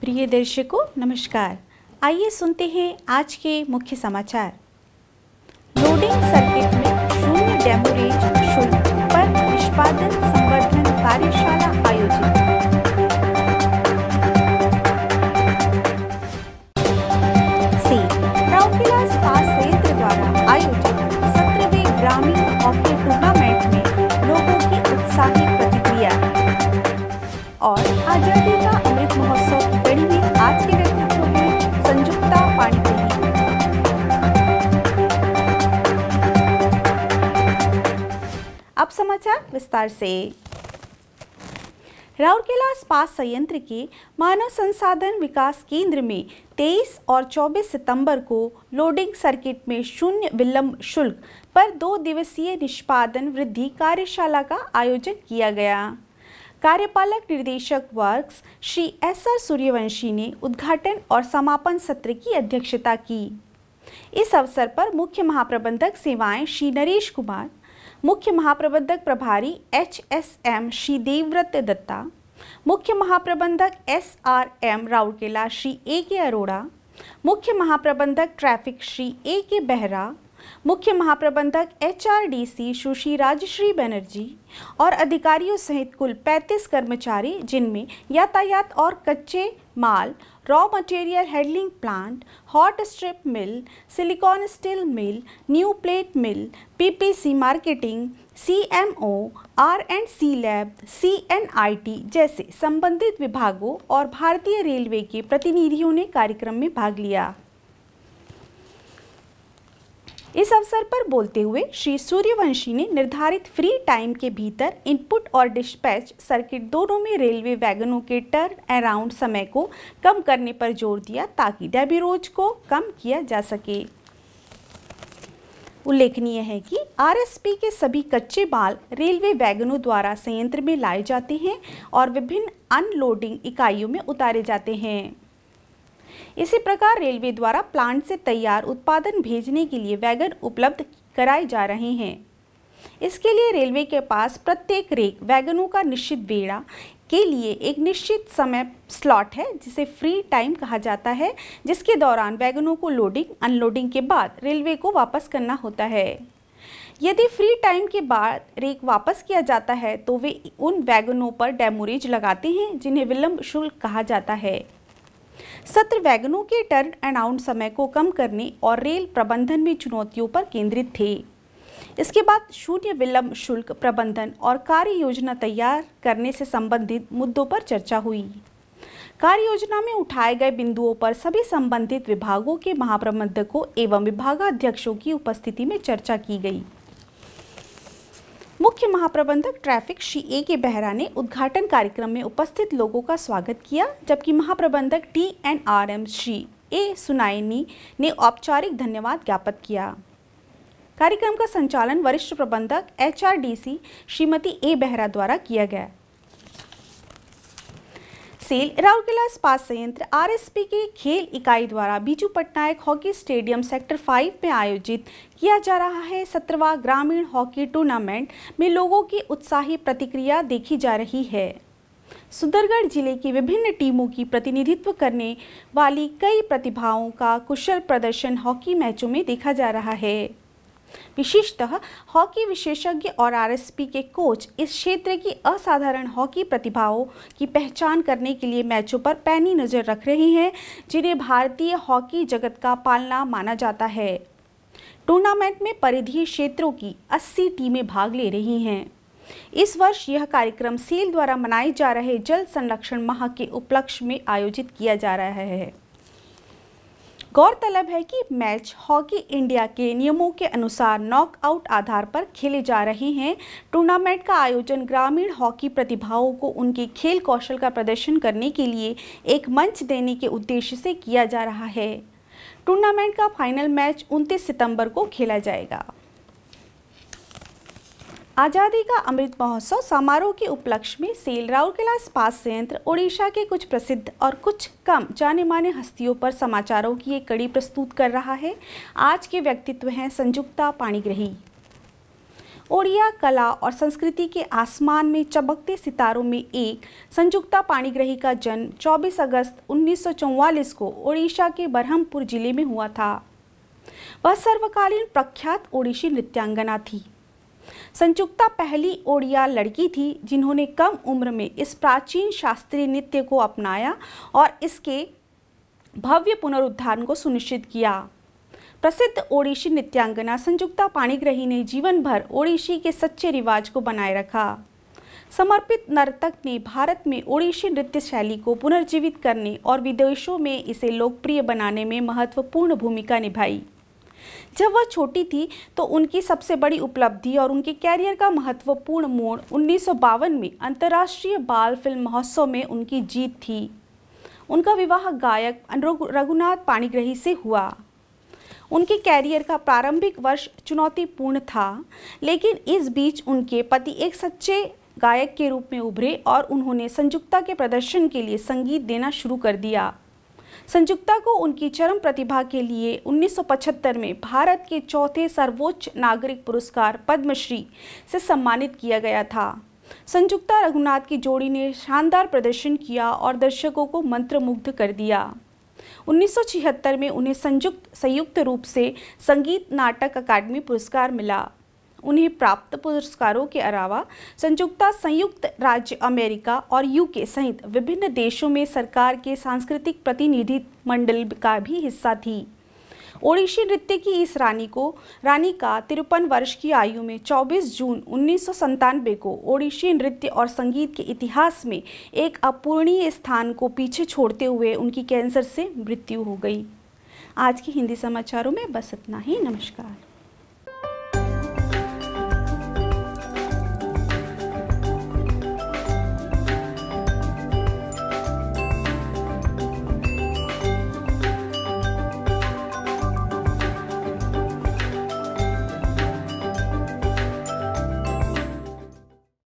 प्रिय दर्शकों नमस्कार आइए सुनते हैं आज के मुख्य समाचार लोडिंग सर्किट में शून्य डेमोरेज अब समाचार विस्तार से राउरकेला इस्पात संयंत्र के मानव संसाधन विकास केंद्र में 23 और 24 सितंबर को लोडिंग सर्किट में शून्य विलंब शुल्क पर दो दिवसीय निष्पादन वृद्धि कार्यशाला का आयोजन किया गया कार्यपालक निर्देशक works Shri S R Suryavanshi ने उद्घाटन और समापन सत्र की अध्यक्षता की इस अवसर पर मुख्य महाप्रबंधक सेवाएं श्री नरेश कुमार मुख्य महाप्रबंधक प्रभारी H S M Shri Debabrata Dutta मुख्य महाप्रबंधक S R M Rourkela Shri A K Arora मुख्य महाप्रबंधक ट्रैफिक श्री ए के बेहरा मुख्य महाप्रबंधक H R D C Sushri Rajashree Banerjee और अधिकारियों सहित कुल 35 कर्मचारी जिनमें यातायात और कच्चे माल raw material handling plant, hot strip mill, silicon steel mill, new plate mill, PPC marketing, CMO, R&C lab CNIT जैसे संबंधित विभागों और भारतीय रेलवे के प्रतिनिधियों ने कार्यक्रम में भाग लिया इस अवसर पर बोलते हुए श्री सूर्यवंशी ने निर्धारित फ्री टाइम के भीतर इनपुट और डिस्पैच सर्किट दोनों में रेलवे वैगनों के टर्न अराउंड समय को कम करने पर जोर दिया ताकि डेबिरोज को कम किया जा सके उल्लेखनीय है कि आरएसपी के सभी कच्चे माल रेलवे वैगनों द्वारा संयंत्र में लाए जाते हैं और विभिन्न अनलोडिंग इकाइयों में उतारे जाते हैं इसी प्रकार रेलवे द्वारा प्लांट से तैयार उत्पादन भेजने के लिए वैगन उपलब्ध कराए जा रहे हैं इसके लिए रेलवे के पास प्रत्येक रेक वैगनों का निश्चित बेड़ा के लिए एक निश्चित समय स्लॉट है जिसे फ्री टाइम कहा जाता है जिसके दौरान वैगनों को लोडिंग अनलोडिंग के बाद रेलवे को वापस करना होता है यदि फ्री टाइम के बाद रेक वापस किया जाता है तो वे उन वैगनों पर डेमोरेज लगाते हैं जिन्हें विलंब शुल्क कहा जाता है सत्र वैगनों के टर्न अराउंड समय को कम करने और रेल प्रबंधन में चुनौतियों पर केंद्रित थे इसके बाद शून्य विलंब शुल्क प्रबंधन और कार्य योजना तैयार करने से संबंधित मुद्दों पर चर्चा हुई कार्य योजना में उठाए गए बिंदुओं पर सभी संबंधित विभागों के महाप्रबंधकों एवं विभागाध्यक्षों की उपस्थिति में चर्चा की गई मुख्य महाप्रबंधक ट्रैफिक श्री ए के बेहरा ने उद्घाटन कार्यक्रम में उपस्थित लोगों का स्वागत किया जबकि महाप्रबंधक T N R M Shri A Sunayani ने औपचारिक धन्यवाद ज्ञापित किया कार्यक्रम का संचालन वरिष्ठ प्रबंधक H R D C Shrimati A Behera द्वारा किया गया सेल राउरकेला इस्पात संयंत्र आरएसपी के खेल इकाई द्वारा Biju Patnaik hockey stadium sector 5 में आयोजित किया जा रहा है सत्रवा ग्रामीण हॉकी टूर्नामेंट में लोगों की उत्साही प्रतिक्रिया देखी जा रही है सुंदरगढ़ जिले की विभिन्न टीमों की प्रतिनिधित्व करने वाली कई प्रतिभाओं का कुशल प्रदर्शन हॉकी मैचों में देखा जा रहा है विशेषतः हॉकी विशेषज्ञ और आरएसपी के कोच इस क्षेत्र की असाधारण हॉकी प्रतिभाओं की पहचान करने के लिए मैचों पर पैनी नज़र रख रहे हैं जिन्हें भारतीय हॉकी जगत का पालना माना जाता है टूर्नामेंट में परिधीय क्षेत्रों की 80 टीमें भाग ले रही हैं इस वर्ष यह कार्यक्रम सेल द्वारा मनाए जा रहे जल संरक्षण माह के उपलक्ष्य में आयोजित किया जा रहा है गौरतलब है कि मैच हॉकी इंडिया के नियमों के अनुसार नॉकआउट आधार पर खेले जा रहे हैं टूर्नामेंट का आयोजन ग्रामीण हॉकी प्रतिभाओं को उनके खेल कौशल का प्रदर्शन करने के लिए एक मंच देने के उद्देश्य से किया जा रहा है टूर्नामेंट का फाइनल मैच 29 सितंबर को खेला जाएगा आज़ादी का अमृत महोत्सव समारोह के उपलक्ष्य में सेल राउरकेला इस्पात संयंत्र ओडिशा के कुछ प्रसिद्ध और कुछ कम जाने माने हस्तियों पर समाचारों की एक कड़ी प्रस्तुत कर रहा है आज के व्यक्तित्व हैं संजुक्ता पाणिग्रही ओडिया कला और संस्कृति के आसमान में चमकते सितारों में एक संजुक्ता पाणीग्रही का जन्म 24 अगस्त 1944 को ओडिशा के बरहमपुर जिले में हुआ था वह सर्वकालीन प्रख्यात ओडिशी नृत्यांगना थी संयुक्ता पहली ओडिया लड़की थी जिन्होंने कम उम्र में इस प्राचीन शास्त्रीय नृत्य को अपनाया और इसके भव्य पुनरुद्धार को सुनिश्चित किया प्रसिद्ध ओडिशी नृत्यांगना संयुक्ता पाणिग्रही ने जीवन भर ओडिशी के सच्चे रिवाज को बनाए रखा समर्पित नर्तक ने भारत में ओडिशी नृत्य शैली को पुनर्जीवित करने और विदेशों में इसे लोकप्रिय बनाने में महत्वपूर्ण भूमिका निभाई जब वह छोटी थी तो उनकी सबसे बड़ी उपलब्धि और उनके कैरियर का महत्वपूर्ण मोड़ उन्नीस में अंतर्राष्ट्रीय बाल फिल्म महोत्सव में उनकी जीत थी उनका विवाह गायक रघुनाथ पाणीग्रही से हुआ उनके कैरियर का प्रारंभिक वर्ष चुनौतीपूर्ण था लेकिन इस बीच उनके पति एक सच्चे गायक के रूप में उभरे और उन्होंने संयुक्ता के प्रदर्शन के लिए संगीत देना शुरू कर दिया संयुक्ता को उनकी चरम प्रतिभा के लिए 1975 में भारत के चौथे सर्वोच्च नागरिक पुरस्कार पद्मश्री से सम्मानित किया गया था संयुक्ता रघुनाथ की जोड़ी ने शानदार प्रदर्शन किया और दर्शकों को मंत्रमुग्ध कर दिया 1976 में उन्हें संयुक्त संयुक्त रूप से संगीत नाटक अकादमी पुरस्कार मिला उन्हें प्राप्त पुरस्कारों के अलावा संयुक्ता संयुक्त राज्य अमेरिका और यूके सहित विभिन्न देशों में सरकार के सांस्कृतिक प्रतिनिधि मंडल का भी हिस्सा थी ओडिशी नृत्य की इस रानी को रानी का तिरपन वर्ष की आयु में 24 जून उन्नीस को ओडिशी नृत्य और संगीत के इतिहास में एक अपूर्णीय स्थान को पीछे छोड़ते हुए उनकी कैंसर से मृत्यु हो गई आज के हिंदी समाचारों में बस इतना ही नमस्कार